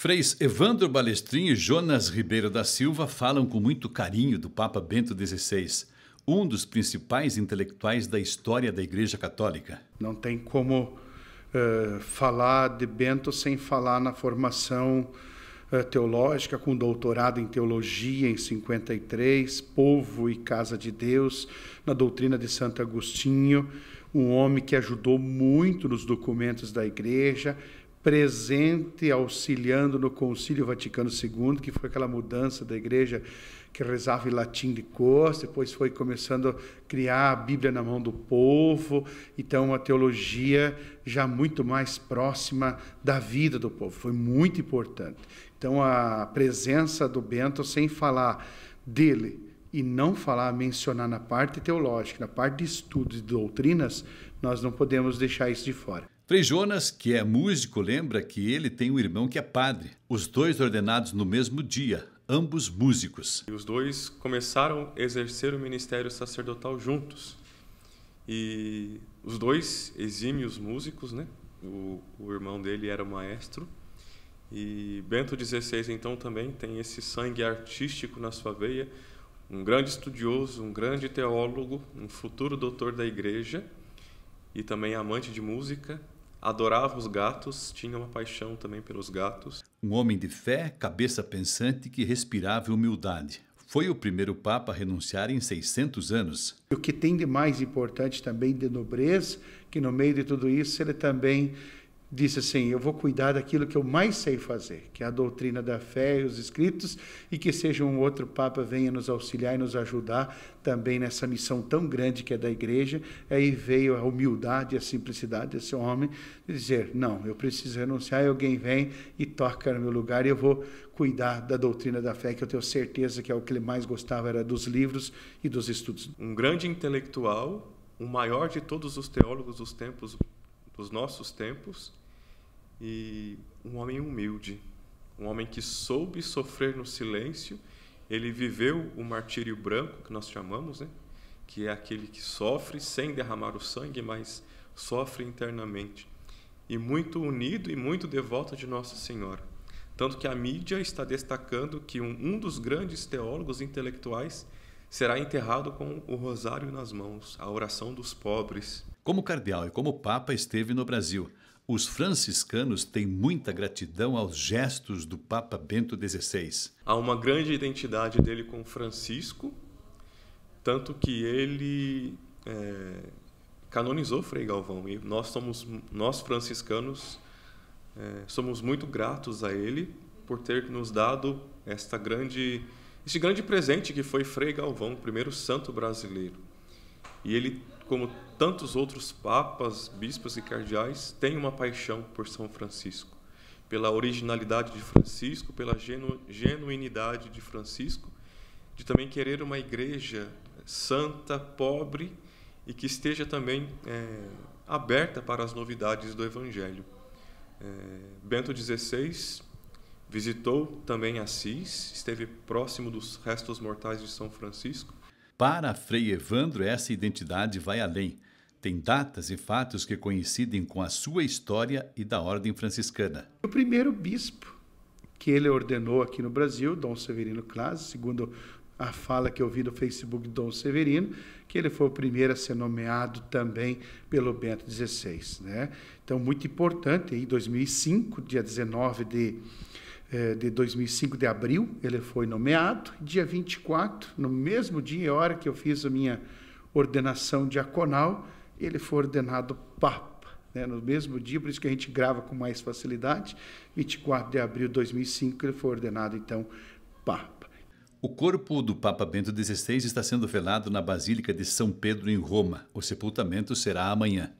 Freis Evandro Balestrin e Jonas Ribeiro da Silva falam com muito carinho do Papa Bento XVI, um dos principais intelectuais da história da Igreja Católica. Não tem como uh, falar de Bento sem falar na formação uh, teológica, com doutorado em teologia em 53, Povo e Casa de Deus, na doutrina de Santo Agostinho, um homem que ajudou muito nos documentos da Igreja, presente auxiliando no Concílio Vaticano II, que foi aquela mudança da igreja que rezava em latim de cor, depois foi começando a criar a Bíblia na mão do povo, então uma teologia já muito mais próxima da vida do povo, foi muito importante. Então a presença do Bento, sem falar dele e não falar, mencionar na parte teológica, na parte de estudos e doutrinas, nós não podemos deixar isso de fora. Frei Jonas, que é músico, lembra que ele tem um irmão que é padre. Os dois ordenados no mesmo dia, ambos músicos. E os dois começaram a exercer o ministério sacerdotal juntos. E os dois exímios músicos, né? O, o irmão dele era maestro. E Bento XVI, então, também tem esse sangue artístico na sua veia. Um grande estudioso, um grande teólogo, um futuro doutor da igreja e também amante de música, adorava os gatos, tinha uma paixão também pelos gatos. Um homem de fé, cabeça pensante que respirava humildade. Foi o primeiro Papa a renunciar em 600 anos. O que tem de mais importante também de nobreza, que no meio de tudo isso ele também disse assim: Eu vou cuidar daquilo que eu mais sei fazer, que é a doutrina da fé e os escritos, e que seja um outro Papa venha nos auxiliar e nos ajudar também nessa missão tão grande que é da igreja. Aí veio a humildade e a simplicidade desse homem, de dizer: Não, eu preciso renunciar, e alguém vem e toca no meu lugar, e eu vou cuidar da doutrina da fé, que eu tenho certeza que é o que ele mais gostava, era dos livros e dos estudos. Um grande intelectual, o maior de todos os teólogos dos tempos dos nossos tempos, e um homem humilde, um homem que soube sofrer no silêncio. Ele viveu o martírio branco, que nós chamamos, né? que é aquele que sofre sem derramar o sangue, mas sofre internamente. E muito unido e muito devoto de Nossa Senhora. Tanto que a mídia está destacando que um, um dos grandes teólogos intelectuais será enterrado com o rosário nas mãos, a oração dos pobres. Como cardeal e como papa esteve no Brasil, os franciscanos têm muita gratidão aos gestos do Papa Bento XVI. Há uma grande identidade dele com Francisco, tanto que ele é, canonizou Frei Galvão. E nós somos, nós franciscanos, é, somos muito gratos a ele por ter nos dado esta grande, este grande presente que foi Frei Galvão, o primeiro santo brasileiro. E ele, como tantos outros papas, bispos e cardeais, tem uma paixão por São Francisco, pela originalidade de Francisco, pela genu genuinidade de Francisco, de também querer uma igreja santa, pobre e que esteja também é, aberta para as novidades do Evangelho. É, Bento XVI visitou também Assis, esteve próximo dos restos mortais de São Francisco para Frei Evandro, essa identidade vai além. Tem datas e fatos que coincidem com a sua história e da ordem franciscana. O primeiro bispo que ele ordenou aqui no Brasil, Dom Severino Clase, segundo a fala que eu vi no Facebook Dom Severino, que ele foi o primeiro a ser nomeado também pelo Bento XVI. Né? Então, muito importante, em 2005, dia 19 de é, de 2005, de abril, ele foi nomeado. Dia 24, no mesmo dia e hora que eu fiz a minha ordenação diaconal, ele foi ordenado Papa. Né? No mesmo dia, por isso que a gente grava com mais facilidade. 24 de abril de 2005, ele foi ordenado, então, Papa. O corpo do Papa Bento XVI está sendo velado na Basílica de São Pedro, em Roma. O sepultamento será amanhã.